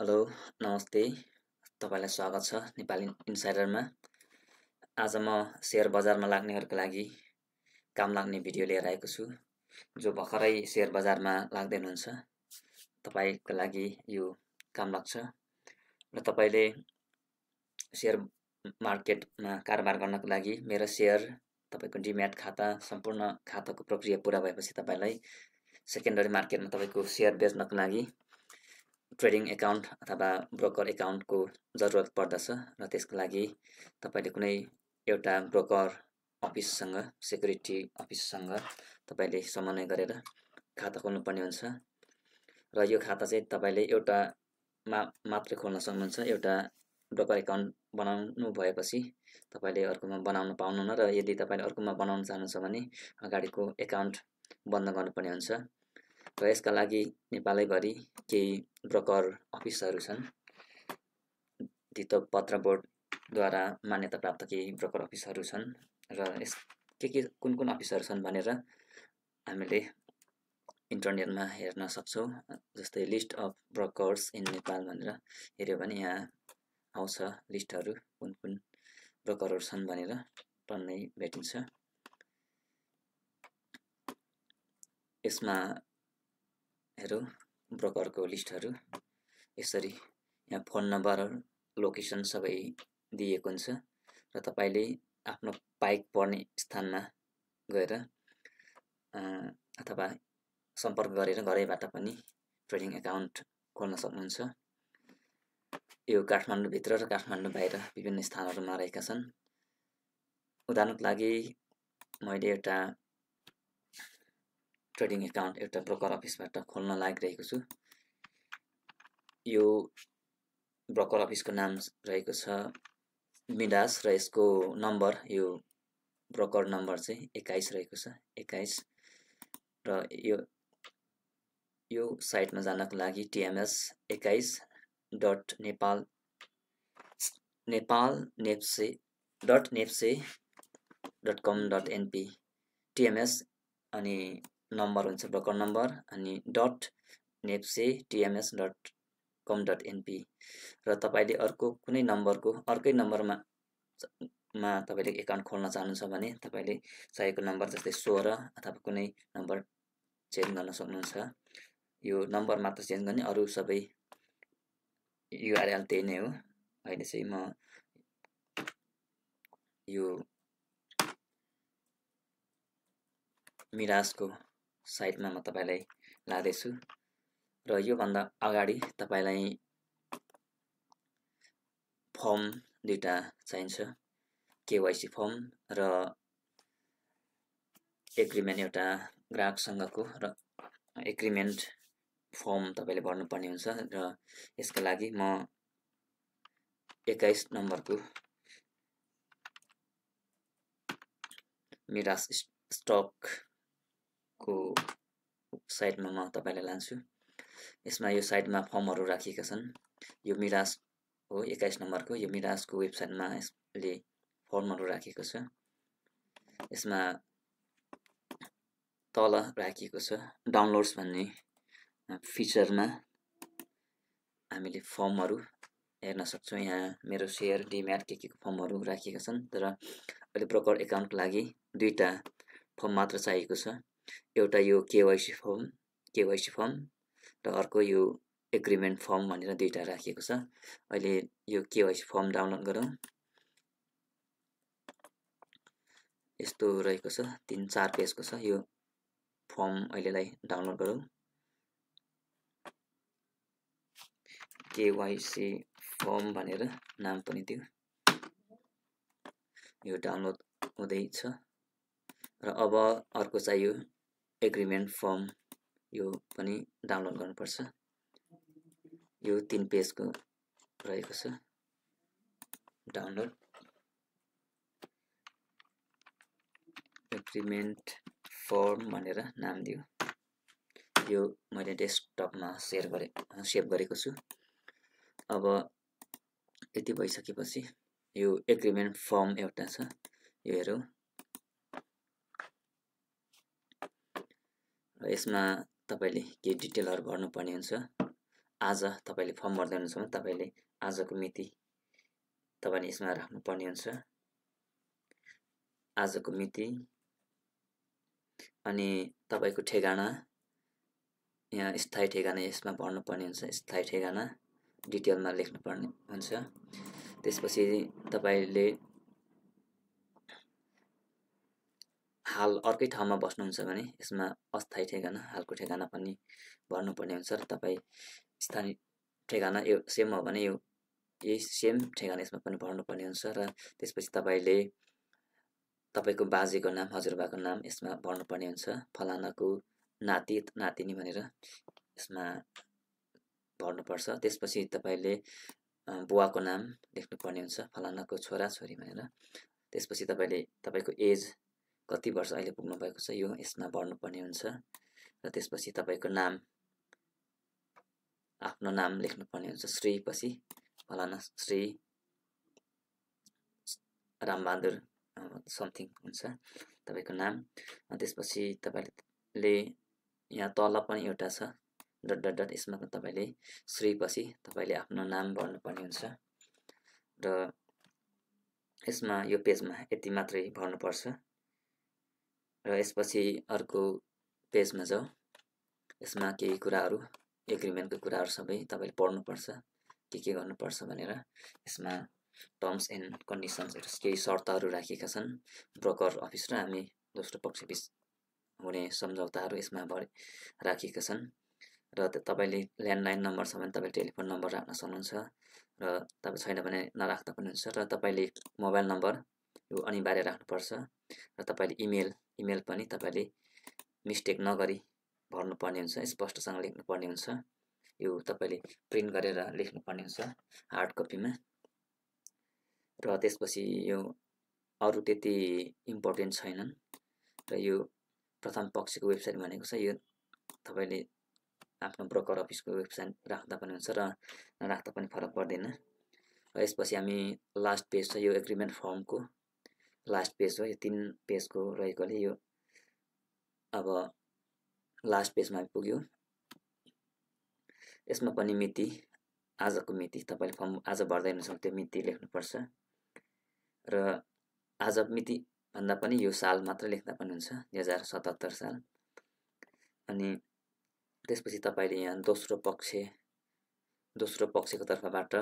hello नमस्ते तपाईँलाई स्वागत छ नेपाली इन्साइडरमा आज म सेयर बजारमा लाग्नेहरूको लागि काम लाग्ने भिडियो लिएर आएको छु जो भर्खरै सेयर बजारमा लाग्दै हुनुहुन्छ तपाईँको लागि यो काम लाग्छ र तपाईँले सेयर मार्केटमा कारोबार गर्नको लागि मेरो सेयर तपाईँको डिम्याट खाता सम्पूर्ण खाताको प्रक्रिया पुरा भएपछि तपाईँलाई सेकेन्डरी मार्केटमा तपाईँको सेयर बेच्नको लागि ट्रेडिङ एकाउन्ट अथवा ब्रोकर एकाउन्टको जरुरत पर्दछ र त्यसको लागि तपाईँले कुनै एउटा ब्रोकर अफिससँग सेक्युरिटी अफिससँग तपाईँले समन्वय गरेर खाता खोल्नुपर्ने हुन्छ र यो खाता चाहिँ तपाईँले एउटा मा मात्रै खोल्न सक्नुहुन्छ एउटा ब्रोकर एकाउन्ट बनाउनु भएपछि तपाईँले अर्कोमा बनाउनु पाउनुहुन्न र यदि तपाईँले अर्कोमा बनाउन चाहनुहुन्छ भने अगाडिको एकाउन्ट बन्द गर्नुपर्ने हुन्छ र यसका लागि नेपालैभरि केही ब्रोकर अफिसहरू छन् धितोक पत्र बोर्डद्वारा मान्यता प्राप्त केही ब्रोकर अफिसहरू छन् र यस के के कुन कुन अफिसहरू छन् भनेर हामीले इन्टरनेटमा हेर्न सक्छौँ जस्तै list of brokers in Nepal भनेर हेऱ्यो भने यहाँ आउँछ लिस्टहरू कुन कुन ब्रोकरहरू छन् भनेर टन्नै भेटिन्छ यसमा हेरौँ ब्रोकरको लिस्टहरू यसरी यहाँ फोन नम्बरहरू लोकेसन सबै दिएको हुन्छ र तपाईँले आफ्नो बाइक पर्ने स्थानमा गएर अथवा सम्पर्क गरेर घरैबाट पनि ट्रेडिङ एकाउन्ट खोल्न सक्नुहुन्छ यो काठमाडौँभित्र र काठमाडौँ बाहिर विभिन्न स्थानहरूमा रहेका छन् उदाहरणको लागि मैले एउटा ट्रेडिङ एकाउन्ट एउटा ब्रोकर अफिसबाट खोल्न लागिरहेको छु यो ब्रोकर अफिसको नाम रहेको छ मिडास र यसको नम्बर यो ब्रोकर नम्बर चाहिँ एक्काइस रहेको छ एक्काइस र यो यो साइटमा जानको लागि टिएमएस एक्काइस dot Nepal Nepal NEPSE dot NEPSE dot com dot NP TMS अनि नम्बर हुन्छ ब्रोकर नम्बर अनि dot NEPSE TMS dot com dot NP र तपाईँले अर्को कुनै नम्बरको अर्कै नम्बरमा मा तपाईँले एकाउन्ट खोल्न चाहनुहुन्छ भने तपाईँले चाहिएको नम्बर जस्तै सोह्र अथवा कुनै नम्बर चेन्ज गर्न सक्नुहुन्छ यो नम्बर मात्र चेन्ज गर्ने अरू सबै युआरएल त्यही नै हो अहिले चाहिँ म यो मिराजको साइडमा म तपाईँलाई लाँदैछु र योभन्दा अगाडि तपाईँलाई फर्म दुइटा चाहिन्छ केवाइसी फर्म र एग्रिमेन्ट एउटा ग्राहकसँगको र एग्रिमेन्ट फर्म तपाईँले भर्नुपर्ने हुन्छ र यसको लागि म एक्काइस नम्बरको मिरास स्टक को साइडमा म तपाईँलाई लान्छु यसमा यो साइडमा फर्महरू राखिएका छन् यो मिरास हो एक्काइस नम्बरको यो मिरासको वेबसाइटमा यसले फर्महरू राखिएको छ यसमा तल राखिएको छ डाउनलोड्स भन्ने फिचरमा हामीले फर्महरू हेर्न सक्छौँ यहाँ मेरो सेयर डिम्याट के के फर्महरू राखिएका छन् तर अहिले ब्रोकर एकाउन्टको लागि दुईवटा फर्म मात्र चाहिएको छ एउटा यो केवाइसी फर्म केवाइसी फर्म र अर्को यो एग्रिमेन्ट फर्म भनेर दुईवटा राखिएको छ अहिले यो केवाइसी फर्म डाउनलोड गरौँ यस्तो रहेको छ तिन चार पेजको छ यो फर्म अहिलेलाई डाउनलोड गरौँ केवाइसी फर्म भनेर नाम पनि दियो यो डाउनलोड हुँदैछ र अब अर्को चाहियो एग्रिमेन्ट फर्म यो पनि डाउनलोड गर्नुपर्छ यो तिन पेजको रहेको छ डाउनलोड एग्रिमेन्ट फर्म भनेर नाम दियो यो मैले डेस्कटपमा सेयर गरे सेभ गरेको छु अब यति भइसकेपछि यो एग्रिमेन्ट फर्म एउटा छ यो हेरौँ र यसमा तपाईँले केही डिटेलहरू भर्नुपर्ने हुन्छ आज तपाईँले फर्म भर्दै हुनुहुन्छ भने तपाईँले आजको मिति तपाईँले यसमा राख्नुपर्ने हुन्छ आजको मिति अनि तपाईँको ठेगाना यहाँ स्थायी ठेगाना यसमा भर्नुपर्ने हुन्छ स्थायी ठेगाना डिटेलमा लेख्नुपर्ने हुन्छ त्यसपछि तपाईँले हाल अर्कै ठाउँमा बस्नुहुन्छ भने यसमा अस्थायी ठेगाना हालको ठेगाना पनि भर्नुपर्ने हुन्छ र तपाईँ स्थानीय ठेगाना यो सेम हो भने यो यही सेम ठेगाना यसमा पनि भर्नुपर्ने हुन्छ र त्यसपछि तपाईँले तपाईँको बाजेको नाम हजुरबाको नाम यसमा भर्नुपर्ने हुन्छ फलानाको नाति नातिनी भनेर यसमा भर्नुपर्छ त्यसपछि तपाईँले बुवाको नाम लेख्नुपर्ने हुन्छ फलानाको छोरा छोरी भनेर त्यसपछि तपाईँले तपाईँको एज कति वर्ष अहिले पुग्नु भएको छ यो यसमा भर्नुपर्ने हुन्छ र त्यसपछि तपाईँको नाम आफ्नो नाम लेख्नुपर्ने हुन्छ श्रीपछि फलाना श्री रामबहादुर समथिङ हुन्छ तपाईँको नाम त्यसपछि तपाईँले यहाँ तल पनि एउटा छ डट डट डट यसमा तपाईँले श्रीपछि तपाईँले आफ्नो नाम भर्नुपर्ने हुन्छ र यसमा यो पेजमा यति मात्रै भर्नुपर्छ र यसपछि अर्को पेजमा जाऊ यसमा केही कुराहरू एग्रिमेन्टको कुराहरू सबै तपाईँले पढ्नुपर्छ के के गर्नुपर्छ भनेर यसमा टर्म्स एन्ड कन्डिसन्सहरू केही शर्तहरू राखेका छन् ब्रोकर अफिस र हामी दोस्रो पक्षबिच हुने सम्झौताहरू यसमा भरे राखेका छन् र तपाईँले ल्यान्डलाइन नम्बर छ भने तपाईँले टेलिफोन नम्बर राख्न सक्नुहुन्छ र तपाईँ छैन भने नराख्दा पनि हुन्छ र तपाईँले मोबाइल नम्बर यो अनिवार्य राख्नुपर्छ र तपाईँले इमेल इमेल पनि तपाईँले मिस्टेक नगरी भर्नुपर्ने हुन्छ स्पष्टसँग लेख्नुपर्ने हुन्छ यो तपाईँले प्रिन्ट गरेर लेख्नुपर्ने हुन्छ हार्ड कपीमा र त्यसपछि यो अरू त्यति इम्पोर्टेन्ट छैनन् र यो प्रथम पक्षको वेबसाइट भनेको छ यो तपाईँले आफ्नो ब्रोकर अफिसको वेबसाइट राख्दा पनि हुन्छ र नराख्दा पनि फरक पर्दैन र यसपछि हामी लास्ट पेज छ यो एग्रिमेन्ट फर्मको लास्ट पेज हो यो तिन पेजको रहेकोले यो अब लास्ट पेजमा पुग्यो यसमा पनि मिति आजको मिति तपाईँले फर्म आज भर्दै हुनुहुन्छ त्यो मिति लेख्नुपर्छ र आज मिति भन्दा पनि यो साल मात्र लेख्दा पनि हुन्छ दुई हजार सतहत्तर साल अनि त्यसपछि तपाईँले यहाँ दोस्रो पक्ष दोस्रो पक्षको तर्फबाट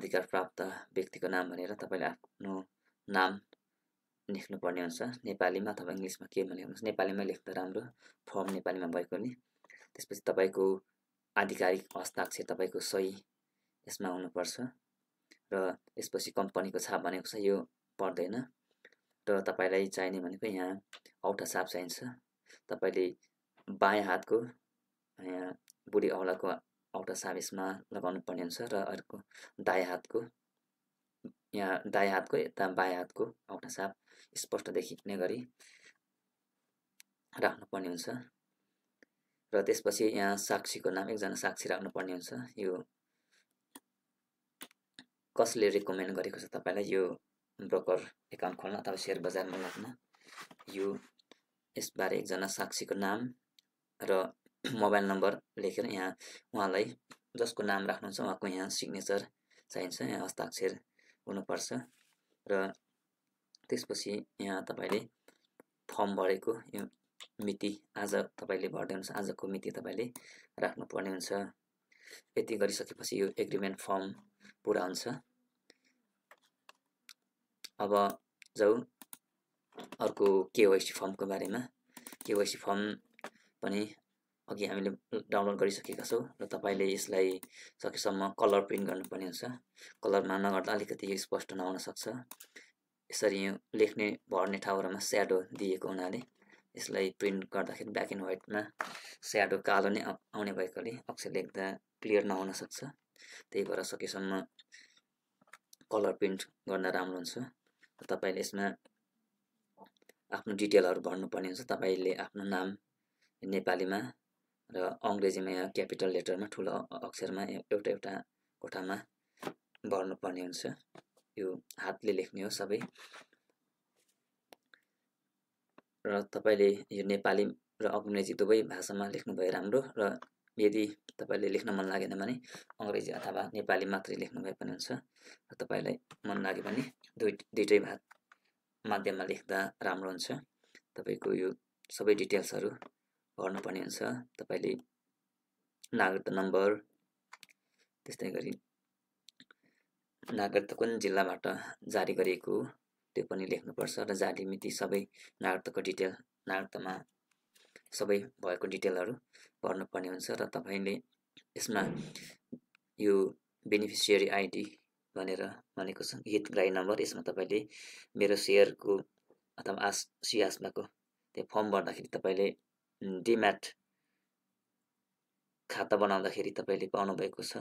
अधिकार प्राप्त व्यक्तिको नाम भनेर तपाईँले आफ्नो नाम लेख्नुपर्ने हुन्छ नेपालीमा अथवा इङ्ग्लिसमा केमा लेख्नुहोस् नेपालीमै लेख्दा राम्रो फर्म नेपालीमा भएको नि त्यसपछि तपाईँको आधिकारिक हस्ताक्षर तपाईँको सही यसमा हुनुपर्छ र यसपछि कम्पनीको छाप भनेको छ यो पर्दैन र तपाईँलाई चाहिने भनेको यहाँ औटा छाप चाहिन्छ तपाईँले बायाँ हातको यहाँ बुढी औलाको औटा छाप यसमा लगाउनु पर्ने हुन्छ र अर्को दायाँ हातको यहाँ दायाँ हातको यता बायाँ हातको औँठा साप स्पष्ट देखिने गरी राख्नुपर्ने हुन्छ र त्यसपछि यहाँ साक्षीको नाम एकजना साक्षी राख्नुपर्ने हुन्छ यो कसले रिकमेन्ड गरेको छ तपाईँलाई यो ब्रोकर एकाउन्ट खोल्न अथवा सेयर बजारमा लाग्न यो यसबारे एकजना साक्षीको नाम र मोबाइल नम्बर लेखेर यहाँ उहाँलाई जसको नाम राख्नुहुन्छ उहाँको यहाँ सिग्नेचर चाहिन्छ यहाँ हस्ताक्षर हुनुपर्छ र त्यसपछि यहाँ तपाईँले फर्म भरेको यो मिति आज तपाईँले भरिदिनुहोस् आजको मिति तपाईँले राख्नुपर्ने हुन्छ यति गरिसकेपछि यो एग्रिमेन्ट फर्म पुरा हुन्छ अब जाउँ अर्को केवाइसी फर्मको बारेमा केवाइसी फर्म पनि अघि हामीले डाउनलोड गरिसकेका छौँ र तपाईँले यसलाई सकेसम्म कलर प्रिन्ट गर्नुपर्ने हुन्छ कलरमा नगर्दा अलिकति स्पष्ट नहुन सक्छ यसरी लेख्ने भर्ने ठाउँहरूमा स्याडो दिएको हुनाले यसलाई प्रिन्ट गर्दाखेरि ब्ल्याक एन्ड व्हाइटमा स्याडो कालो नै आउने भएकोले अक्षर लेख्दा क्लियर नहुन सक्छ त्यही भएर सकेसम्म कलर प्रिन्ट गर्न राम्रो हुन्छ तपाईँले यसमा आफ्नो डिटेलहरू भर्नुपर्ने हुन्छ तपाईँले आफ्नो नाम नेपालीमा र अङ्ग्रेजीमा यहाँ क्यापिटल लेटरमा ठुलो अक्षरमा एउटा एउटा कोठामा भर्नुपर्ने हुन्छ यो हातले लेख्ने हो सबै र तपाईँले यो नेपाली र अङ्ग्रेजी दुवै भाषामा लेख्नुभयो राम्रो र यदि तपाईँले लेख्न मन लागेन भने अङ्ग्रेजी अथवा नेपाली मात्रै लेख्नु भए पनि हुन्छ र तपाईँलाई मन लाग्यो भने दुई दुइटै भा माध्यममा लेख्दा राम्रो हुन्छ तपाईँको यो सबै डिटेल्सहरू गर्नुपर्ने हुन्छ तपाईँले नागरिकता नम्बर त्यस्तै गरी नागरिकता कुन जिल्लाबाट जारी गरिएको त्यो पनि लेख्नुपर्छ र जारी मिति सबै नागरिकताको डिटेल नागरिकतामा सबै भएको डिटेलहरू भर्नुपर्ने हुन्छ र तपाईँले यसमा यो बेनिफिसियरी आइडी भनेर भनेको छ हितग्राही नम्बर यसमा तपाईँले मेरो सेयरको अथवा आस सिआसमाको त्यो फर्म भर्दाखेरि तपाईँले डिम्याट खाता बनाउँदाखेरि तपाईँले पाउनुभएको छ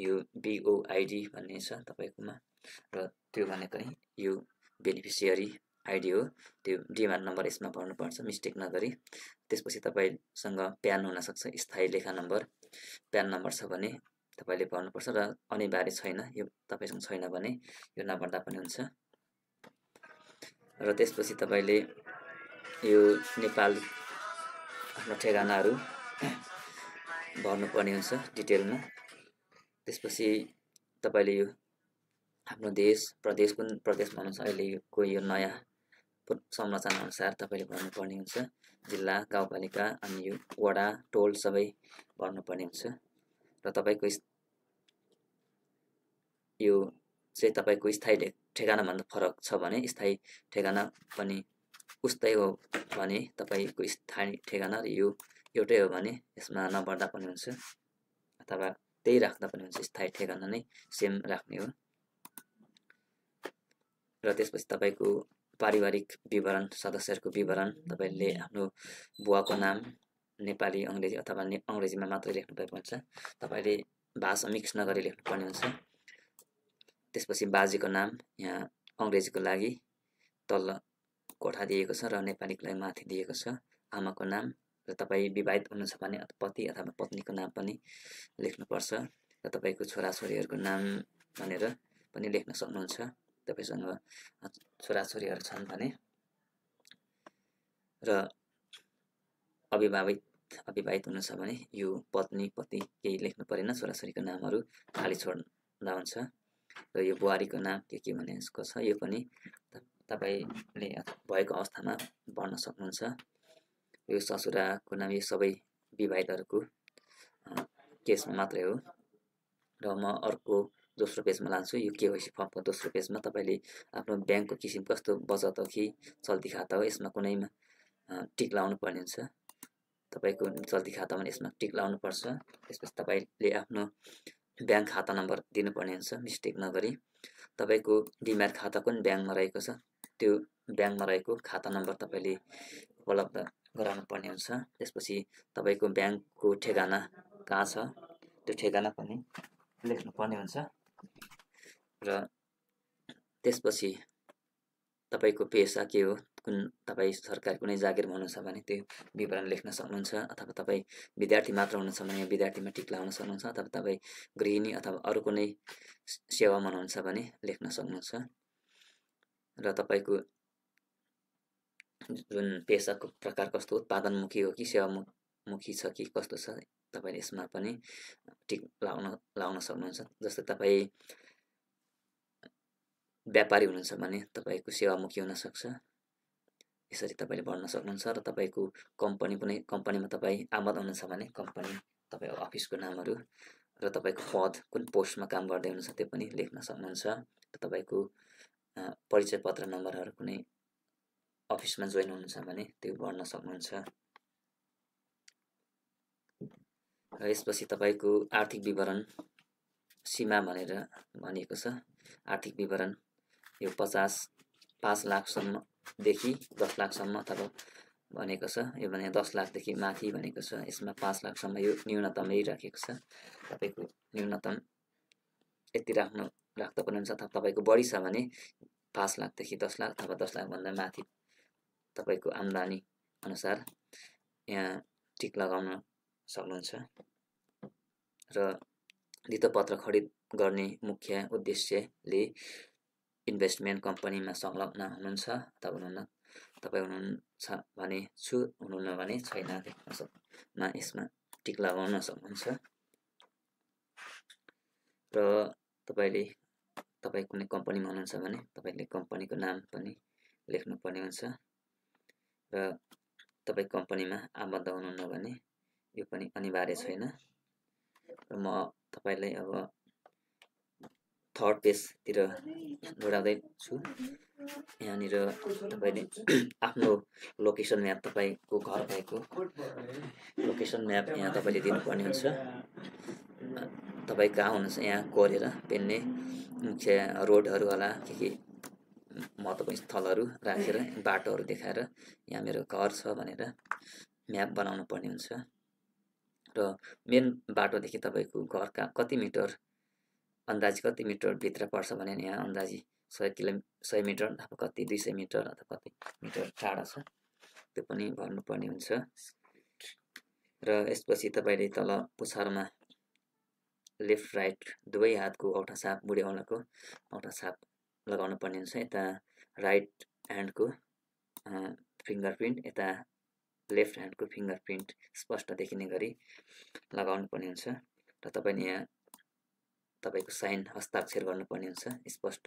यो बिओआइडी भन्ने छ तपाईँकोमा र त्यो भनेको यो बेनिफिसियरी आइडी हो त्यो डिम्याट नम्बर यसमा भर्नुपर्छ मिस्टेक नगरी त्यसपछि तपाईँसँग प्यान हुनसक्छ स्थायी लेखा नम्बर प्यान नम्बर छ भने तपाईँले भर्नुपर्छ र अनिवार्य छैन यो तपाईँसँग छैन भने यो नभर्दा पनि हुन्छ र त्यसपछि तपाईँले यो नेपाल आफ्नो ठेगानाहरू भर्नुपर्ने हुन्छ डिटेलमा त्यसपछि तपाईँले यो आफ्नो देश प्रदेश कुन प्रदेशमा हुनुहुन्छ अहिलेको यो नयाँ संरचना अनुसार तपाईँले भर्नुपर्ने हुन्छ जिल्ला गाउँपालिका अनि यो वडा टोल सबै भर्नुपर्ने हुन्छ र तपाईँको यो चाहिँ तपाईँको स्थायी ठेगानाभन्दा फरक छ भने स्थायी ठेगाना पनि उस्तै हो भने तपाईँको स्थानीय ठेगाना र यो एउटै हो भने यसमा नबढ्दा पनि हुन्छ अथवा त्यही राख्दा पनि हुन्छ स्थायी ठेगाना नै सेम राख्ने हो र त्यसपछि तपाईँको पारिवारिक विवरण सदस्यहरूको विवरण तपाईँले आफ्नो बुवाको नाम नेपाली अङ्ग्रेजी अथवा ने अङ्ग्रेजीमा मात्रै लेख्नु हुन्छ तपाईँले भाषा मिक्स नगरी लेख्नुपर्ने हुन्छ त्यसपछि बाजेको नाम यहाँ अङ्ग्रेजीको लागि तल कोठा दिएको छ र नेपालीको माथि दिएको छ आमाको नाम र तपाईँ विवाहित हुनुहुन्छ भने पति अथवा पत्नीको नाम पनि लेख्नुपर्छ र तपाईँको छोराछोरीहरूको नाम भनेर पनि लेख्न सक्नुहुन्छ तपाईँसँग छोराछोरीहरू छन् भने र अविवाहित अविवाहित हुनुहुन्छ भने यो पत्नी पति केही लेख्नु परेन छोराछोरीको नामहरू खाली छोड्दा हुन्छ र यो बुहारीको नाम के के भने यसको छ यो पनि तपाईँले भएको अवस्थामा भन्न सक्नुहुन्छ यो ससुराको नाम यो सबै विवाहितहरूको केसमा मात्रै हो र म अर्को दोस्रो पेजमा लान्छु यो केवाइसी फर्मको दोस्रो पेजमा तपाईँले आफ्नो ब्याङ्कको किसिम कस्तो बचत हो कि चल्ती खाता हो यसमा कुनैमा टिक लाउनु पर्ने हुन्छ तपाईँको चल्ती खातामा यसमा टिक लाउनु पर्छ त्यसपछि तपाईँले आफ्नो ब्याङ्क खाता नम्बर दिनुपर्ने हुन्छ मिस्टेक नगरी तपाईँको डिमार खाता कुन ब्याङ्कमा रहेको छ त्यो ब्याङ्कमा रहेको खाता नम्बर तपाईँले उपलब्ध गराउनु पर्ने हुन्छ त्यसपछि तपाईँको ब्याङ्कको ठेगाना कहाँ छ त्यो ठेगाना पनि लेख्नुपर्ने हुन्छ र त्यसपछि तपाईँको पेसा के हो कुन तपाईँ सरकारी कुनै जागिरमा हुनुहुन्छ भने त्यो विवरण लेख्न सक्नुहुन्छ अथवा तपाईँ विद्यार्थी मात्र हुनुहुन्छ भने विद्यार्थीमा टिक लगाउन सक्नुहुन्छ अथवा तपाईँ गृहिणी अथवा अरू कुनै सेवामा हुनुहुन्छ भने लेख्न सक्नुहुन्छ र तपाईँको जुन पेसाको प्रकार कस्तो उत्पादनमुखी हो कि सेवामुखी छ कि कस्तो छ तपाईँले यसमा पनि टिक लाउन लाउन सक्नुहुन्छ जस्तै तपाईँ व्यापारी हुनुहुन्छ भने तपाईँको सेवामुखी हुनसक्छ यसरी तपाईँले भन्न सक्नुहुन्छ र तपाईँको कम्पनी कुनै कम्पनीमा तपाईँ आमद हुनुहुन्छ भने कम्पनी तपाईँको अफिसको नामहरू र तपाईँको पद कुन पोस्टमा काम गर्दै हुनुहुन्छ त्यो पनि लेख्न सक्नुहुन्छ र तपाईँको परिचय पत्र नम्बरहरू कुनै अफिसमा जोइन हुनुहुन्छ भने त्यो भर्न सक्नुहुन्छ र यसपछि तपाईँको आर्थिक विवरण सीमा भनेर भनिएको छ आर्थिक विवरण यो पचास पाँच लाखसम्मदेखि दस लाखसम्म अथवा भनेको छ यो भने दस लाखदेखि माथि भनेको छ यसमा पाँच लाखसम्म यो न्यूनतमै राखेको छ तपाईँको न्यूनतम यति राख्नु लाख त अनुसार तपाईँको बढी छ भने पाँच लाखदेखि दस लाख अथवा दस लाखभन्दा माथि तपाईँको आम्दानी अनुसार यहाँ टिक लगाउन सक्नुहुन्छ र धितोपत्र खरिद गर्ने मुख्य उद्देश्यले इन्भेस्टमेन्ट कम्पनीमा संलग्न हुनुहुन्छ अथवा हुनुहुन्न तपाईँ हुनुहुन्छ भने छु हुनुहुन्न भने छैन देख्न यसमा टिक लगाउन सक्नुहुन्छ र तपाईँले तपाईँ कुनै कम्पनीमा हुनुहुन्छ भने तपाईँले कम्पनीको नाम पनि लेख्नुपर्ने हुन्छ र तपाईँ कम्पनीमा आबद्ध हुनुहुन्न भने यो पनि अनिवार्य छैन र म तपाईँलाई अब थर्ड पेजतिर छु यहाँनिर तपाईँले आफ्नो लोकेसन म्याप तपाईँको घर भएको लोकेसन म्याप यहाँ तपाईँले दिनुपर्ने हुन्छ तपाईँ कहाँ हुनुहुन्छ यहाँ कोरेर पेनले मुख्य रोडहरू होला के के महत्त्वपूर्ण स्थलहरू राखेर बाटोहरू देखाएर यहाँ मेरो घर छ भनेर म्याप बनाउनु पर्ने हुन्छ र मेन बाटोदेखि तपाईँको घर कहाँ कति मिटर अन्दाजी कति मिटरभित्र पर्छ भने यहाँ अन्दाजी सय किलो सय मिटर अथवा कति दुई सय मिटर अथवा कति मिटर टाढा छ त्यो पनि भन्नुपर्ने हुन्छ र यसपछि तपाईँले तल पुछारमा लेफ्ट राइट दुवै हातको औँठा छाप बुढी औँलाको औँठा छाप लगाउनु पर्ने हुन्छ यता राइट ह्यान्डको फिङ्गर प्रिन्ट यता लेफ्ट ह्यान्डको फिङ्गर प्रिन्ट स्पष्ट देखिने गरी लगाउनु पर्ने हुन्छ र तपाईँले यहाँ तपाईँको साइन हस्ताक्षर गर्नुपर्ने हुन्छ स्पष्ट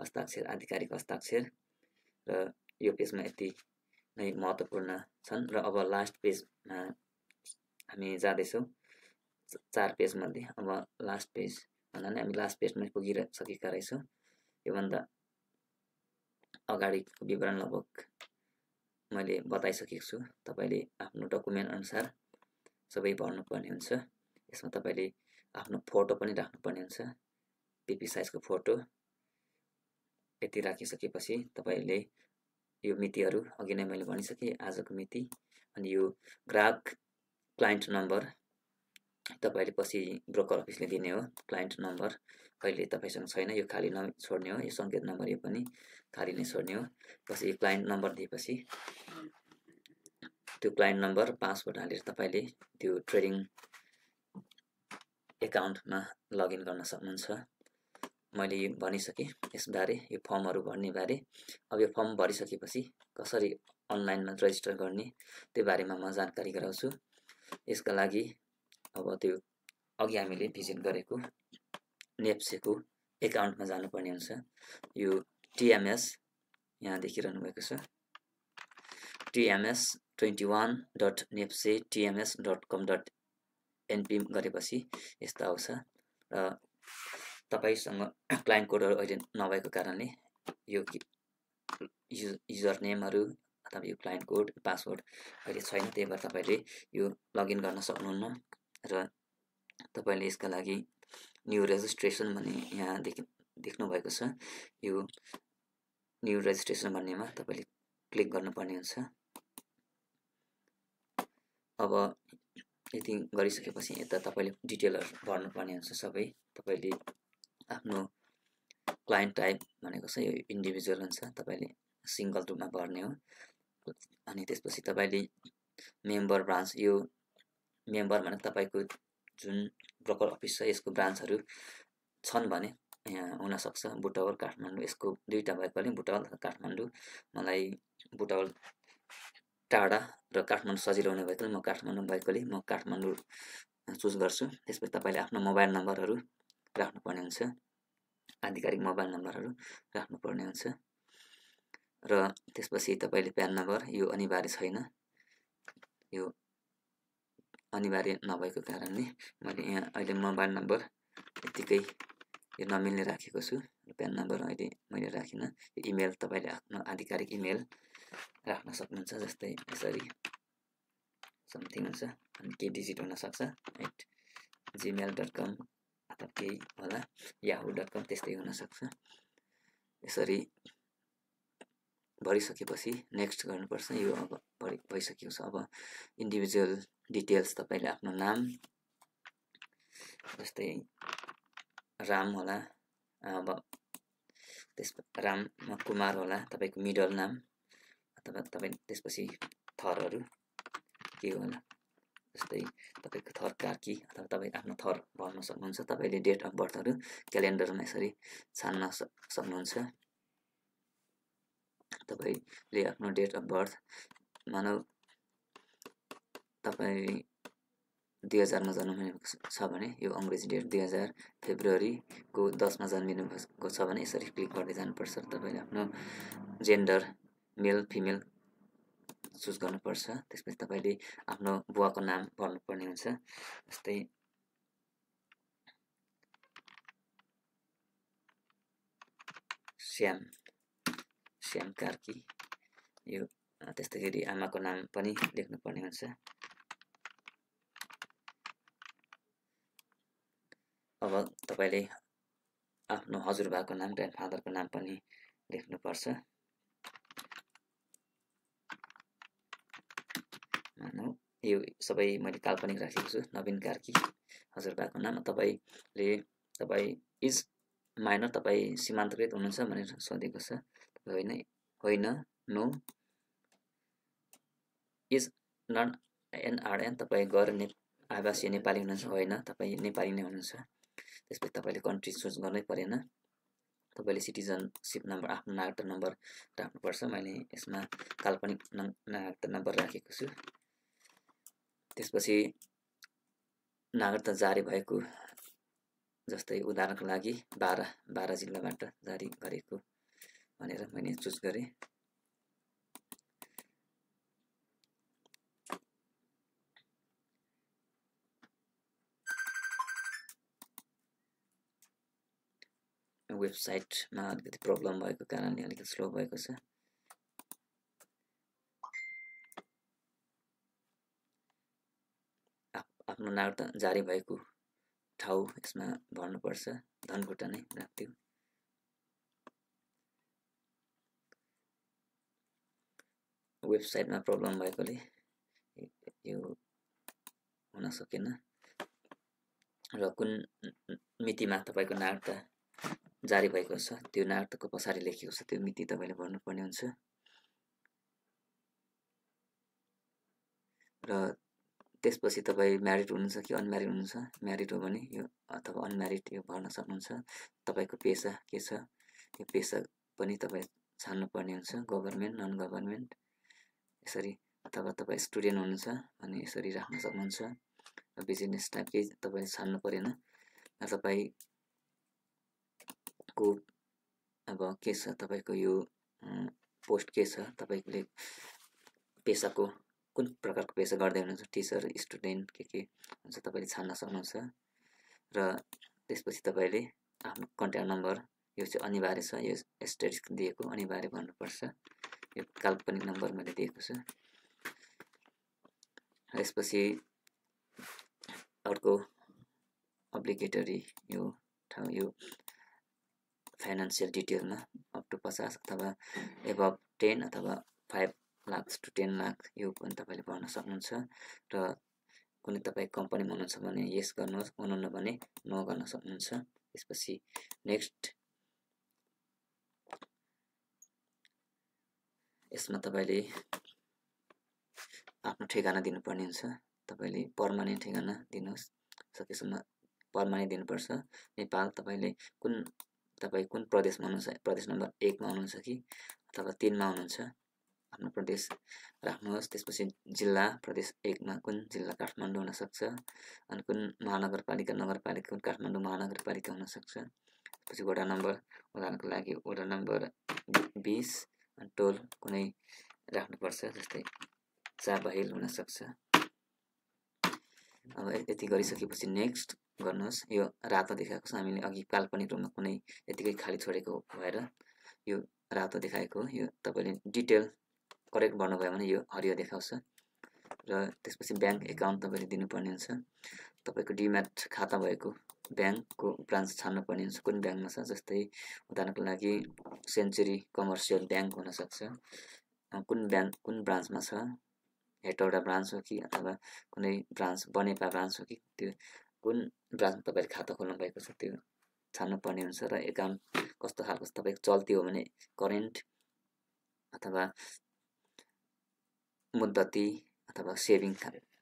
हस्ताक्षर आधिकारिक हस्ताक्षर र यो पेजमा यति नै महत्त्वपूर्ण छन् र अब लास्ट पेजमा हामी जाँदैछौँ चार पेजमध्ये अब लास्ट पेज भन्दा नै हामी लास्ट पेजमै पुगिसकेका रहेछौँ योभन्दा अगाडिको विवरण लगभग मैले बताइसकेको छु तपाईँले आफ्नो डकुमेन्ट अनुसार सबै भर्नुपर्ने हुन्छ यसमा तपाईँले आफ्नो फोटो पनि राख्नुपर्ने हुन्छ पिपी साइजको फोटो यति राखिसकेपछि तपाईँले यो मितिहरू अघि नै मैले भनिसकेँ आजको मिति अनि यो ग्राहक क्लाइन्ट नम्बर तपाईँले पछि ब्रोकर अफिसले दिने हो क्लाइन्ट नम्बर अहिले तपाईँसँग छैन यो खाली न छोड्ने हो यो सङ्केत नम्बर यो पनि खाली नै छोड्ने हो पछि यो क्लाइन्ट नम्बर दिएपछि त्यो क्लाइन्ट नम्बर पासवर्ड हालेर तपाईँले त्यो ट्रेडिङ एकाउन्टमा लगइन गर्न सक्नुहुन्छ मैले यो भनिसकेँ यसबारे यो फर्महरू भर्नेबारे अब यो फर्म भरिसकेपछि कसरी अनलाइनमा रेजिस्टर गर्ने त्यो बारेमा म जानकारी गराउँछु यसका लागि अब त्यो अघि हामीले भिजिट गरेको नेप्सेको e एकाउन्टमा जानुपर्ने हुन्छ यो टिएमएस यहाँ देखिरहनु भएको छ TMS twenty one dot NEPSE TMS dot com dot NP गरेपछि यस्तो आउँछ र तपाईँसँग क्लाइन्ट कोडहरू अहिले नभएको कारणले यो युज युजर नेमहरू अथवा यो क्लाइन्ट कोड पासवर्ड अहिले छैन त्यही भएर तपाईँले यो लगइन गर्न सक्नुहुन्न र तपाईँले यसका लागि न्यु रेजिस्ट्रेसन भन्ने यहाँ देख भएको छ यो न्यु रेजिस्ट्रेसन भन्नेमा तपाईँले क्लिक गर्नुपर्ने हुन्छ अब यति गरिसकेपछि यता तपाईँले डिटेलहरू भर्नुपर्ने हुन्छ सबै तपाईँले आफ्नो क्लाइन्ट टाइप भनेको छ यो इन्डिभिजुअल हुन्छ तपाईँले सिङ्गल रूपमा भर्ने हो अनि त्यसपछि तपाईँले मेम्बर ब्रान्च यो मेम्बर भने तपाईँको जुन ब्रोकर अफिस छ यसको ब्रान्चहरू छन् भने यहाँ हुनसक्छ बुटवल काठमाडौँ यसको दुईवटा पनि बुटवल काठमाडौँ मलाई बुटवल टाढा र काठमाडौँ सजिलो हुने भएकोले म काठमाडौँ भएकोले म काठमाडौँ चुज गर्छु त्यसपछि तपाईँले आफ्नो मोबाइल नम्बरहरू राख्नुपर्ने हुन्छ आधिकारिक मोबाइल नम्बरहरू राख्नुपर्ने हुन्छ र त्यसपछि तपाईँले प्यान नम्बर यो अनिवार्य छैन यो अनिवार्य नभएको कारणले मैले यहाँ अहिले मोबाइल नम्बर यत्तिकै यो नमिल्ने राखेको छु प्यान नम्बर अहिले मैले राखिनँ इमेल तपाईँले आफ्नो आधिकारिक इमेल राख्न सक्नुहुन्छ जस्तै यसरी समथिङ हुन्छ अनि केही डिजिट हुनसक्छ एट जिमेल डट कम अथवा केही होला याहु डट कम त्यस्तै हुनसक्छ यसरी भरिसकेपछि नेक्स्ट गर्नुपर्छ यो अब भरि भइसकेको छ अब इन्डिभिजुअल डिटेल्स तपाईँले आफ्नो नाम जस्तै राम होला अब त्यस राम कुमार होला तपाईँको मिडल नाम अथवा तपाईँ त्यसपछि थरहरू के होला जस्तै तपाईँको थर कार्की अथवा तपाईँ आफ्नो थर भर्न सक्नुहुन्छ तपाईँले डेट अफ बर्थहरू क्यालेन्डरमा यसरी छान्न सक्नुहुन्छ तपाईँले आफ्नो डेट अफ बर्थ मानव तपाईँ दुई हजारमा जन्म भएको छ भने यो अङ्ग्रेजी डेट दुई हजार फेब्रुअरीको दसमा जन्मिनु भएको छ भने यसरी क्लिक गर्दै जानुपर्छ तपाईँले आफ्नो जेन्डर मेल फिमेल चुज गर्नुपर्छ त्यसपछि तपाईँले आफ्नो बुवाको नाम भर्नुपर्ने हुन्छ जस्तै श्याम श्याम कार्की यो त्यस्तै गरी आमाको नाम पनि लेख्नुपर्ने हुन्छ अब तपाईँले आफ्नो हजुरबाको नाम ग्रान्ड फादरको नाम पनि लेख्नुपर्छ मानौ यो सबै मैले काल्पनिक राखेको छु नवीन कार्की हजुरबाको नाम तपाईँले तपाईँ इज माइनर तपाईँ सीमान्तकृत हुनुहुन्छ भनेर सोधेको छ होइन होइन नो इज नट एनआरएन तपाईँ गएर ने आवासीय नेपाली हुनुहुन्छ होइन तपाईँ नेपाली नै हुनुहुन्छ त्यसपछि तपाईँले कन्ट्री चुज गर्नै परेन तपाईँले सिटिजनसिप नम्बर आफ्नो नागरिकता नम्बर राख्नुपर्छ मैले यसमा काल्पनिक नागरिकता नम्बर राखेको छु त्यसपछि नागरिकता जारी भएको जस्तै उदाहरणको लागि बाह्र बाह्र जिल्लाबाट जारी गरेको भनेर मैले चुज गरेँ वेबसाइटमा अलिकति प्रब्लम भएको कारणले अलिकति स्लो भएको छ आफ्नो नागरिकता जारी भएको ठाउँ यसमा भर्नुपर्छ धनकुटा नै राख्थ्यो वेबसाइटमा प्रब्लम भएकोले यो हुन सकेन र कुन मितिमा तपाईँको नागरिकता जारी भएको छ त्यो नागरिकताको पछाडि लेखिएको छ त्यो मिति तपाईँले भर्नुपर्ने हुन्छ र त्यसपछि तपाईँ म्यारिड हुनुहुन्छ कि अनम्यारिड हुनुहुन्छ म्यारिड हो भने यो अथवा अनम्यारिड यो भर्न सक्नुहुन्छ तपाईँको पेसा के छ यो पेसा पनि तपाईँ छान्नुपर्ने हुन्छ गभर्मेन्ट नन गभर्मेन्ट यसरी अथवा तपाईँ स्टुडेन्ट हुनुहुन्छ अनि यसरी राख्न सक्नुहुन्छ बिजनेस टाइप केही तपाईँ छान्नु परेन तपाईँको अब के छ तपाईँको यो पोस्ट के छ तपाईँले पेसाको कुन प्रकारको पेसा गर्दै हुनुहुन्छ टिचर स्टुडेन्ट के के हुन्छ तपाईँले छान्न सक्नुहुन्छ र त्यसपछि तपाईँले आफ्नो कन्ट्याक्ट नम्बर यो चाहिँ अनिवार्य छ यो स्टेट दिएको अनिवार्य भन्नुपर्छ यो काल्पनिक नम्बर मैले दिएको छु यसपछि अर्को अप्लिकेटरी यो ठाउँ यो फाइनेन्सियल डिटेलमा अप टु पचास अथवा एभब टेन अथवा five lakhs to ten lakh यो पनि तपाईँले भन्न सक्नुहुन्छ र कुनै तपाईँ कम्पनीमा हुनुहुन्छ भने यस गर्नुहोस् हुनुहुन्न भने न गर्न सक्नुहुन्छ त्यसपछि नेक्स्ट यसमा तपाईँले आफ्नो ठेगाना दिनुपर्ने हुन्छ तपाईँले पर्मानेन्ट ठेगाना दिनुहोस् सकेसम्म पर्मानेन्ट दिनुपर्छ नेपाल तपाईँले कुन तपाईँ कुन प्रदेशमा हुनुहुन्छ प्रदेश नम्बर एकमा हुनुहुन्छ कि अथवा तिनमा हुनुहुन्छ आफ्नो प्रदेश राख्नुहोस् त्यसपछि जिल्ला प्रदेश एकमा कुन जिल्ला काठमाडौँ हुनसक्छ अनि कुन महानगरपालिका नगरपालिका कुन काठमाडौँ महानगरपालिका हुनसक्छ त्यसपछि वडा नम्बर उदाहरणको लागि वडा नम्बर बिस अनि टोल कुनै राख्नुपर्छ जस्तै चाबहिल हुनसक्छ अब यति गरिसकेपछि नेक्स्ट गर्नुहोस् यो रातो देखाएको छ हामीले अघि काल्पनिक रूपमा कुनै यतिकै खाली छोडेको भएर यो रातो देखाएको यो तपाईँले डिटेल करेक्ट भन्नुभयो भने यो हरियो देखाउँछ र त्यसपछि ब्याङ्क एकाउन्ट तपाईँले दिनुपर्ने हुन्छ तपाईँको डिम्याट खाता भएको ब्याङ्कको ब्रान्च छान्नुपर्ने हुन्छ कुन ब्याङ्कमा छ जस्तै उदाहरणको लागि सेन्चुरी कमर्सियल ब्याङ्क हुनसक्छ कुन ब्याङ्क कुन ब्रान्चमा छ हेटौडा ब्रान्च हो कि अथवा कुनै ब्रान्च बनेपा ब्रान्च हो कि त्यो कुन ब्रान्चमा तपाईँले खाता खोल्नु भएको छ त्यो छान्नुपर्ने हुन्छ र एकाउन्ट कस्तो खालको तपाईँको चल्ती हो भने करेन्ट अथवा मुद्दती अथवा सेभिङ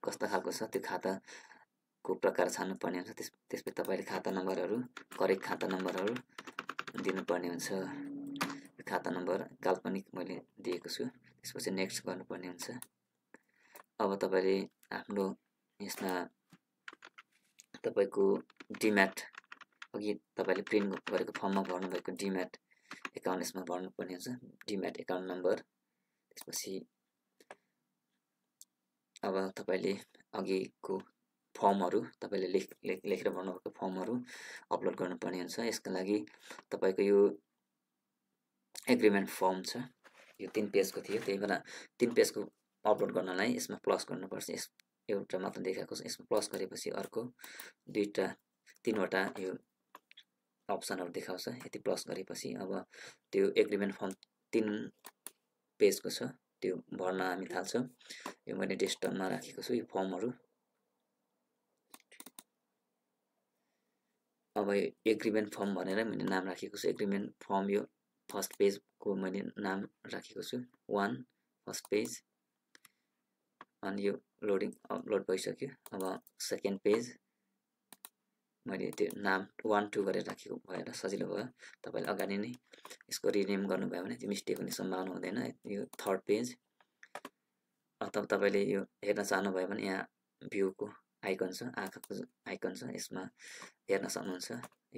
कस्तो खालको छ त्यो खाताको प्रकार छान्नुपर्ने हुन्छ त्यस त्यसपछि तपाईँले खाता नम्बरहरू करेक्ट खाता नम्बरहरू दिनुपर्ने हुन्छ खाता नम्बर काल्पनिक मैले दिएको छु त्यसपछि नेक्स्ट गर्नुपर्ने हुन्छ अब तपाईँले आफ्नो यसमा तपाईँको डिम्याट अघि तपाईँले प्रिन्ट गरेको फर्ममा भर्नुभएको डिम्याट एकाउन्ट यसमा भर्नुपर्ने हुन्छ डिम्याट एकाउन्ट नम्बर त्यसपछि अब तपाईँले अघिको फर्महरू तपाईँले लेख लेख लेखेर भन्नुभएको फर्महरू अपलोड गर्नुपर्ने हुन्छ यसको लागि तपाईँको यो एग्रिमेन्ट फर्म छ यो तिन पेजको थियो त्यही भएर तिन पेजको अपलोड गर्नलाई यसमा प्लस गर्नुपर्छ यस एउटा मात्र देखाएको छ यसमा प्लस गरेपछि अर्को दुईवटा तिनवटा यो अप्सनहरू देखाउँछ यति प्लस गरेपछि अब त्यो एग्रिमेन्ट फर्म तिन पेजको छ त्यो भर्न हामी थाल्छौँ यो मैले डेस्कटपमा राखेको छु यो फर्महरू अब यो एग्रिमेन्ट फर्म भनेर मैले नाम राखेको छु एग्रिमेन्ट फर्म यो फर्स्ट पेजको मैले नाम राखेको छु वान फर्स्ट पेज अनि यो लोडिङ अपलोड भइसक्यो अब सेकेन्ड पेज मैले त्यो नाम वान टू गरेर राखेको भएर सजिलो भयो तपाईँले अगाडि नै यसको रिनेम गर्नुभयो भने त्यो मिस्टेक हुने सम्भावना हुँदैन यो थर्ड पेज अथवा तपाईँले यो हेर्न चाहनुभयो भने यहाँ भ्यूको आइकन छ आँखाको आइकन छ यसमा हेर्न सक्नुहुन्छ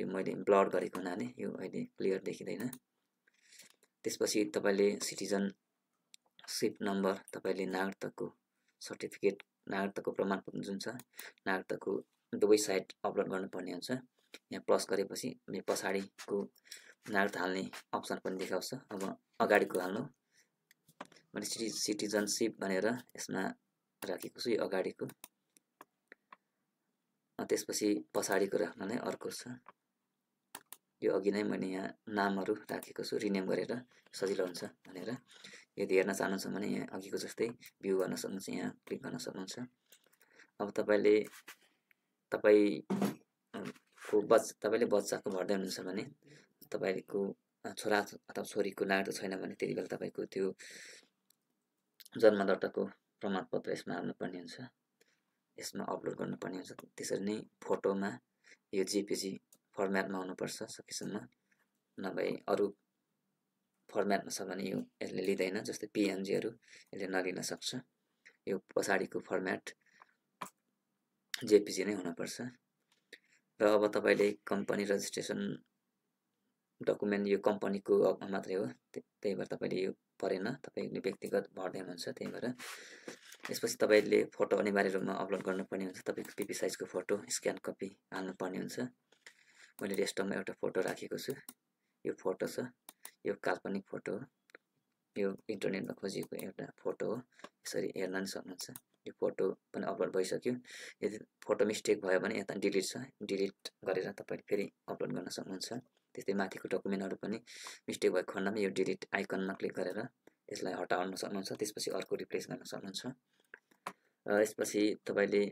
यो मैले ब्लड गरेको हुनाले यो अहिले क्लियर देखिँदैन त्यसपछि तपाईँले सिटिजन सिप नम्बर तपाईँले नागरिकताको सर्टिफिकेट नागरिकताको प्रमाणपत्र जुन छ नागरिकताको दुवै साइड अपलोड गर्नुपर्ने हुन्छ यहाँ प्लस गरेपछि मेरो पछाडिको नागरिक हाल्ने अप्सन पनि देखाउँछ अब अगाडिको हाल्नु मैले सिटि सिटिजनसिप भनेर यसमा राखेको छु यो अगाडिको त्यसपछि पछाडिको राख्नलाई अर्को छ यो अघि नै मैले यहाँ नामहरू राखेको छु रिनेम गरेर सजिलो हुन्छ भनेर यदि हेर्न चाहनुहुन्छ भने यहाँ अघिको जस्तै भ्यू गर्न सक्नुहुन्छ यहाँ क्लिक गर्न सक्नुहुन्छ अब तपाईँले तपाईँको बच तपाईँले बच्चाको भर्दै हुनुहुन्छ भने तपाईँको छोरा अथवा छोरीको लाटो छैन भने त्यति बेला तपाईँको त्यो जन्मदर्ताको प्रमाणपत्र यसमा हाल्नुपर्ने हुन्छ यसमा अपलोड गर्नुपर्ने हुन्छ त्यसरी नै फोटोमा यो जिपिजी फर्मेटमा आउनुपर्छ सकेसम्म नभए अरू फर्मेटमा छ भने यो यसले लिँदैन जस्तै पिएनजीहरू यसले नलिन सक्छ यो पछाडिको फर्मेट जेपिजी नै हुनुपर्छ र अब तपाईँले कम्पनी रजिस्ट्रेसन डकुमेन्ट यो कम्पनीको मात्रै हो त्यही भएर तपाईँले यो परेन तपाईँ व्यक्तिगत भर्दै हुनुहुन्छ त्यही भएर यसपछि तपाईँले फोटो अनिवार्य रूपमा अपलोड गर्नुपर्ने हुन्छ तपाईँको पिपी साइजको फोटो स्क्यान कपी हाल्नुपर्ने हुन्छ मैले रेस्टरमा एउटा फोटो राखेको छु यो फोटो छ यो काल्पनिक फोटो हो यो इन्टरनेटमा खोजिएको एउटा फोटो हो यसरी हेर्न नि सक्नुहुन्छ यो फोटो पनि अपलोड भइसक्यो यदि फोटो मिस्टेक भयो भने यता डिलिट छ डिलिट गरेर तपाईँले फेरि अपलोड गर्न सक्नुहुन्छ त्यस्तै माथिको डकुमेन्टहरू पनि मिस्टेक भएको खण्डमा यो डिलिट आइकनमा क्लिक गरेर यसलाई हटाउन सक्नुहुन्छ त्यसपछि अर्को रिप्लेस गर्न सक्नुहुन्छ र यसपछि तपाईँले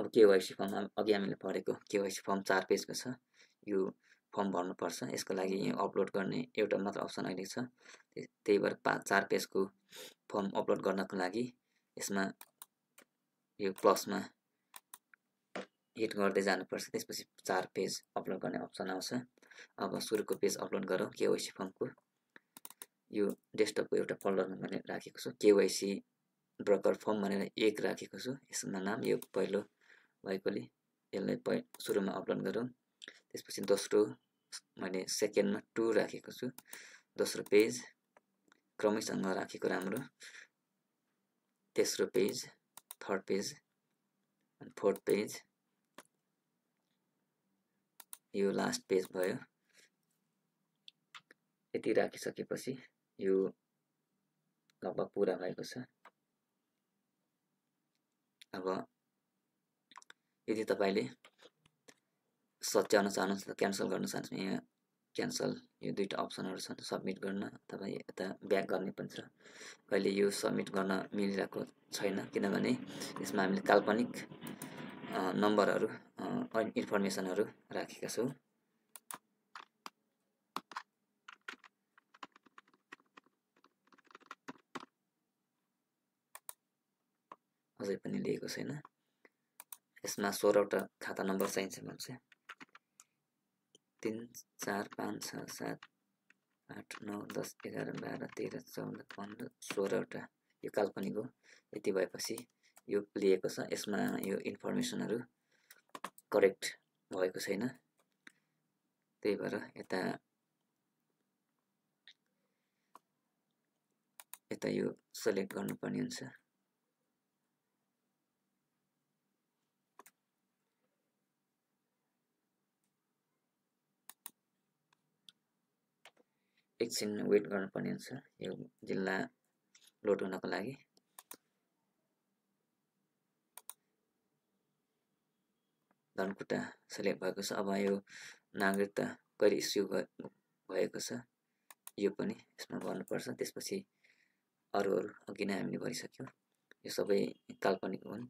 अब केवाइसी फर्म अघि हामीले पढेको केवाइसी फर्म चार पेजको छ यो फर्म भर्नुपर्छ यसको लागि यहाँ अपलोड गर्ने एउटा मात्र अप्सन अहिले छ त्यही भएर पा चार पेजको फर्म अपलोड गर्नको लागि यसमा यो प्लसमा हिट गर्दै जानुपर्छ त्यसपछि चार पेज अपलोड गर्ने अप्सन आउँछ अब सुरुको पेज अपलोड गरौँ केवाइसी फर्मको यो डेस्कटपको एउटा फोल्डरमा मैले राखेको छु केवाइसी ब्रोकर फर्म भनेर एक राखेको छु यसमा नाम यो पहिलो भएकोले यसलाई पहि सुरुमा अपलोड गरौँ त्यसपछि दोस्रो मैले सेकेन्डमा टु राखेको छु दोस्रो पेज क्रमैसँग राखेको राम्रो तेस्रो पेज थर्ड पेज अनि फोर्थ पेज यो लास्ट पेज भयो यति राखिसकेपछि यो लगभग पुरा भएको छ अब यदि तपाईँले सच्याउन चाहनुहुन्छ क्यान्सल गर्न चाहनुहुन्छ यहाँ क्यान्सल यो दुईवटा अप्सनहरू छन् सब्मिट गर्न अथवा यता ब्याक गर्ने पनि छ अहिले यो सब्मिट गर्न मिलिरहेको छैन किनभने यसमा हामीले काल्पनिक नम्बरहरू इन्फर्मेसनहरू राखेका छौँ अझै पनि लिएको छैन यसमा सोह्रवटा खाता नम्बर चाहिन्छ मान्छे तिन चार पाँच छ सात आठ नौ दस एघार बाह्र तेह्र चौध पन्ध्र सोह्रवटा यो काल्पनिक हो यति भएपछि यो लिएको छ यसमा यो इन्फर्मेसनहरू करेक्ट भएको छैन त्यही भएर यता यता यो सेलेक्ट गर्नुपर्ने हुन्छ एकछिन वेट गर्नुपर्ने हुन्छ यो जिल्ला लोड हुनको लागि धनकुटा सेलेक्ट भएको छ अब यो नागरिकता कहिले इस्यु भएको छ यो पनि यसमा गर्नुपर्छ त्यसपछि अरू अरू अघि नै हामीले गरिसक्यौँ यो सबै काल्पनिक हुन्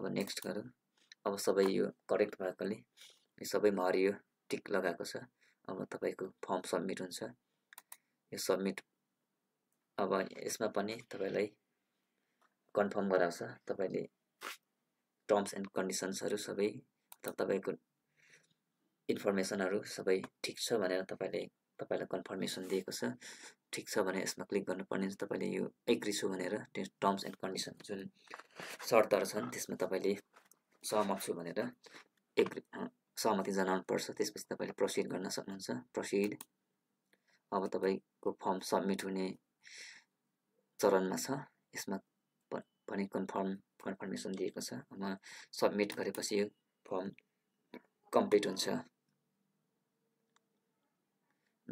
अब नेक्स्ट गरौँ अब सबै यो करेक्ट भएकोले यो सबैमा हरियो टिक लगाएको छ अब तपाईँको फर्म सब्मिट हुन्छ यो सब्मिट अब यसमा पनि तपाईँलाई कन्फर्म गराउँछ तपाईँले टर्म्स एन्ड कन्डिसन्सहरू सबै तपाईँको इन्फर्मेसनहरू सबै ठिक छ भनेर तपाईँले तपाईँलाई कन्फर्मेसन दिएको छ ठिक छ भने यसमा क्लिक गर्नुपर्ने हुन्छ तपाईँले यो एग्री छु भनेर त्यो टर्म्स एन्ड कन्डिसन जुन सर्तहरू छन् त्यसमा तपाईँले सहमत छु भनेर एग्री सहमति जनाउनुपर्छ त्यसपछि तपाईँले प्रोसिड गर्न सक्नुहुन्छ प्रोसिड अब तपाईँको फर्म सब्मिट हुने चरणमा छ यसमा पनि कन्फर्म कन्फर्मेसन दिएको छ अब सब्मिट गरेपछि यो फर्म कम्प्लिट हुन्छ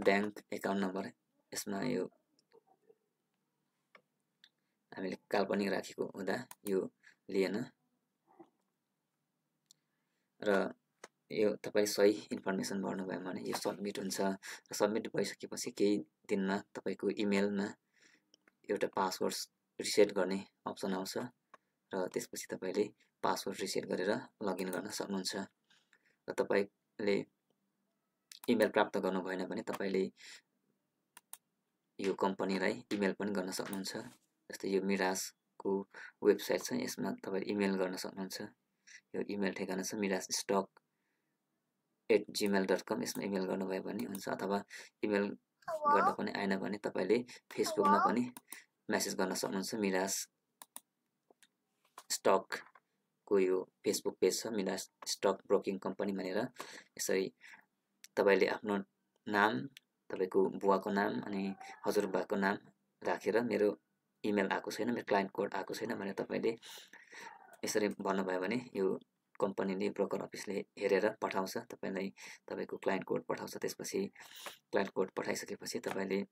ब्याङ्क एकाउन्ट नम्बर यसमा यो हामीले काल्पनिक राखेको हुँदा यो लिएन र यो तपाईँ सही इन्फर्मेसन भर्नुभयो भने यो सब्मिट हुन्छ र सब्मिट भइसकेपछि केही दिनमा तपाईँको इमेलमा एउटा पासवर्ड रिसेट गर्ने अप्सन आउँछ र त्यसपछि तपाईँले पासवर्ड रिसेट गरेर लगइन गर्न सक्नुहुन्छ र तपाईँले इमेल प्राप्त गर्नु भएन भने तपाईँले यो कम्पनीलाई इमेल पनि गर्न सक्नुहुन्छ जस्तै यो मिरासको वेबसाइट छ यसमा तपाईँले इमेल गर्न सक्नुहुन्छ यो इमेल ठेगाना छ मिरास stock at Gmail dot com यसमा इमेल गर्नुभयो भने हुन्छ अथवा इमेल गर्दा पनि आएन भने तपाईँले फेसबुकमा पनि म्यासेज गर्न सक्नुहुन्छ मिलास स्टकको यो फेसबुक पेज छ मिलास स्टक ब्रोकिङ कम्पनी भनेर यसरी तपाईँले आफ्नो नाम तपाईँको बुवाको नाम अनि हजुरबाको नाम राखेर रा, मेरो इमेल आएको छैन मेरो क्लाइन्ट कोड आएको छैन भनेर तपाईँले यसरी भन्नुभयो भने यो कम्पनीले ब्रोकर अफिसले हेरेर पठाउँछ तपाईँलाई तपाईँको क्लाइन्ट कोड पठाउँछ त्यसपछि क्लाइन्ट कोड पठाइसकेपछि तपाईँले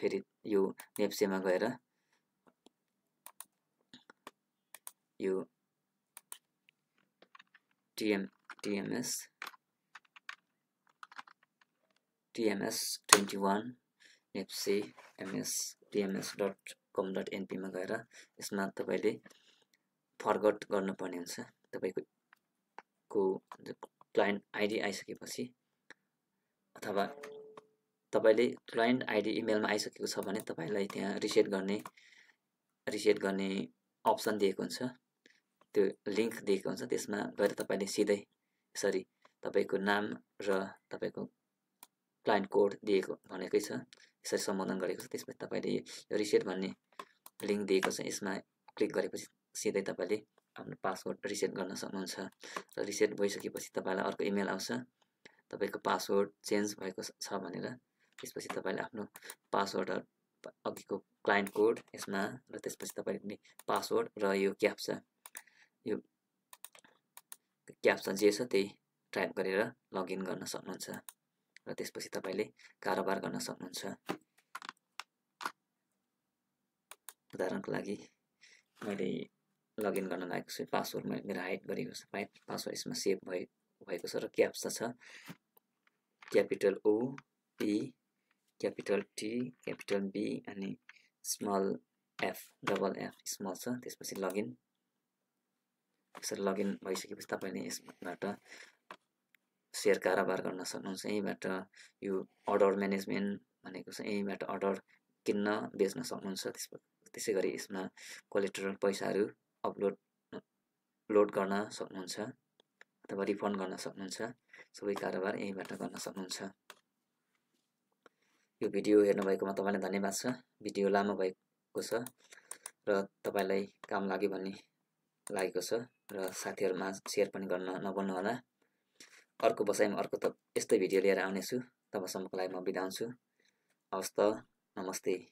फेरि यो नेप्सेमा गएर यो TM TMS TMS twenty one NEPSE MS TMS dot com dot एनपीमा गएर यसमा तपाईँले फर्गट गर्नुपर्ने हुन्छ तपाईँको को क्लाइन्ट आइडी आइसकेपछि अथवा तपाईँले क्लाइन्ट आइडी इमेलमा आइसकेको छ भने तपाईँलाई त्यहाँ रिसेट गर्ने रिसेट गर्ने अप्सन दिएको हुन्छ त्यो लिङ्क दिएको हुन्छ त्यसमा गएर तपाईँले सिधै सरी तपाईँको नाम र तपाईँको क्लाइन्ट कोड दिएको भनेकै छ यसरी सम्बोधन गरेको छ त्यसपछि तपाईँले यो रिसेट भन्ने लिङ्क दिएको छ यसमा क्लिक गरेपछि सिधै तपाईँले आफ्नो पासवर्ड रिसेट गर्न सक्नुहुन्छ र रिसेट भइसकेपछि तपाईँलाई अर्को इमेल आउँछ तपाईँको पासवर्ड चेन्ज भएको छ भनेर त्यसपछि तपाईँले आफ्नो पासवर्ड अघिको क्लाइन्ट कोड यसमा र त्यसपछि तपाईँले पासवर्ड र यो क्याप्चा यो क्याप्चा जे छ त्यही टाइप गरेर लगइन गर्न सक्नुहुन्छ र त्यसपछि तपाईँले कारोबार गर्न सक्नुहुन्छ उदाहरणको लागि मैले लगइन गर्न लागेको छु पासवर्ड मैले मेरो हाइड गरेको छ पासवर्ड यसमा सेभ भए भएको छ र क्याप्स छ capital O P capital T capital B अनि small F double F small छ त्यसपछि लगइन यसरी लगइन भइसकेपछि तपाईँले यसबाट सेयर कारोबार गर्न सक्नुहुन्छ यहीँबाट यो अर्डर म्यानेजमेन्ट भनेको छ यहीँबाट अर्डर किन्न बेच्न सक्नुहुन्छ त्यस त्यसै गरी यसमा कलेक्टर पैसाहरू अपलोड लोड गर्न सक्नुहुन्छ अथवा रिफन्ड गर्न सक्नुहुन्छ सबै कारोबार यहीँबाट गर्न सक्नुहुन्छ यो भिडियो हेर्नुभएकोमा तपाईँलाई धन्यवाद छ भिडियो लामो भएको छ र तपाईँलाई काम लाग्यो भन्ने लागेको छ र साथीहरूमा सेयर पनि गर्न होला अर्को बसाइमा अर्को त यस्तै भिडियो लिएर आउनेछु तबसम्मको लागि म बिदा हुन्छु हवस् त नमस्ते